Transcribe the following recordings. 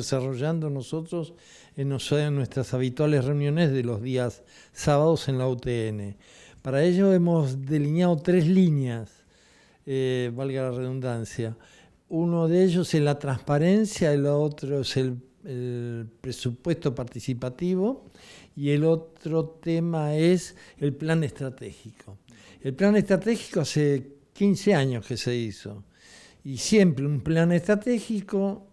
desarrollando nosotros en nuestras habituales reuniones de los días sábados en la UTN. Para ello hemos delineado tres líneas, eh, valga la redundancia. Uno de ellos es la transparencia, el otro es el, el presupuesto participativo y el otro tema es el plan estratégico. El plan estratégico hace 15 años que se hizo y siempre un plan estratégico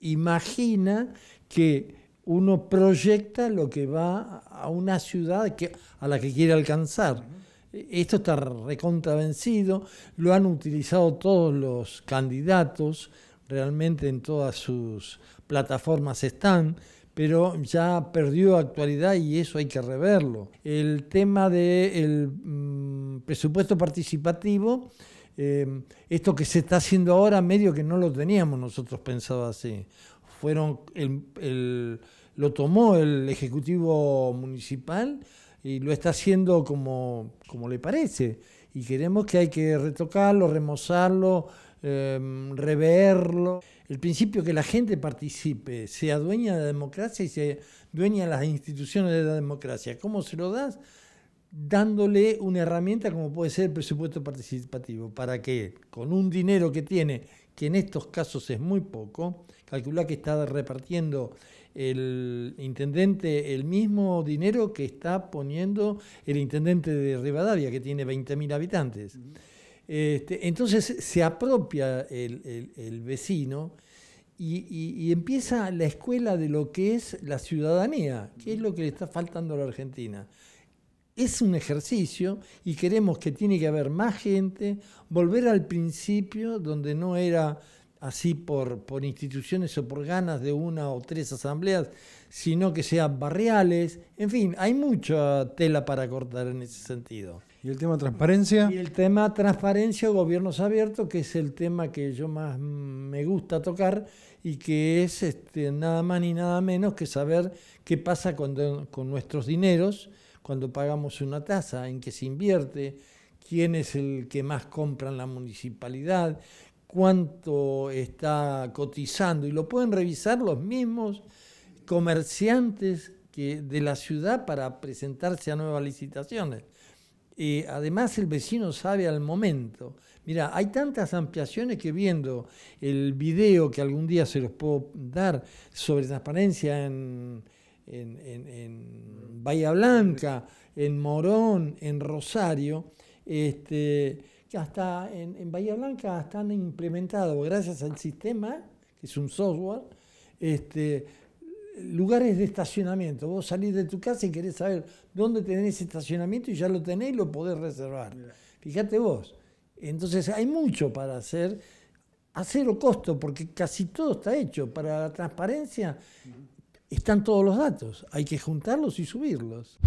imagina que uno proyecta lo que va a una ciudad que, a la que quiere alcanzar. Esto está recontravencido, lo han utilizado todos los candidatos, realmente en todas sus plataformas están, pero ya perdió actualidad y eso hay que reverlo. El tema del de mm, presupuesto participativo Em, esto que se está haciendo ahora medio que no lo teníamos nosotros pensado así. Fueron el, lo tomó el Ejecutivo Municipal y lo está haciendo como, le parece. Y queremos que hay que retocarlo, remozarlo, em, reverlo. El principio que la gente participe, sea dueña de la democracia y sea dueña de las instituciones de la democracia. ¿Cómo se lo das? dándole una herramienta como puede ser el presupuesto participativo, para que con un dinero que tiene, que en estos casos es muy poco, calcular que está repartiendo el intendente el mismo dinero que está poniendo el intendente de Rivadavia, que tiene 20.000 habitantes. Este, entonces se apropia el, vecino y, y empieza la escuela de lo que es la ciudadanía, que es lo que le está faltando a la Argentina es un ejercicio y queremos que tiene que haber más gente, volver al principio donde no era así por, por instituciones o por ganas de una o tres asambleas, sino que sean barriales, en fin, hay mucha tela para cortar en ese sentido. ¿Y el tema transparencia? Y el tema transparencia o gobiernos abiertos, que es el tema que yo más me gusta tocar y que es este, nada más ni nada menos que saber qué pasa con, con nuestros dineros, cuando pagamos una tasa, en qué se invierte, quién es el que más compra en la municipalidad, cuánto está cotizando. Y lo pueden revisar los mismos comerciantes de la ciudad para presentarse a nuevas licitaciones. Eh, además, el vecino sabe al momento. Mira, hay tantas ampliaciones que viendo el video que algún día se los puedo dar sobre transparencia en, en, Bahía Blanca, en Morón, en Rosario, este, hasta en, en, Bahía Blanca están implementados, gracias al sistema, que es un software, este, lugares de estacionamiento. Vos salís de tu casa y querés saber dónde tenés estacionamiento y ya lo tenés y lo podés reservar. Fíjate vos. Entonces hay mucho para hacer a cero costo, porque casi todo está hecho. Para la transparencia están todos los datos, hay que juntarlos y subirlos.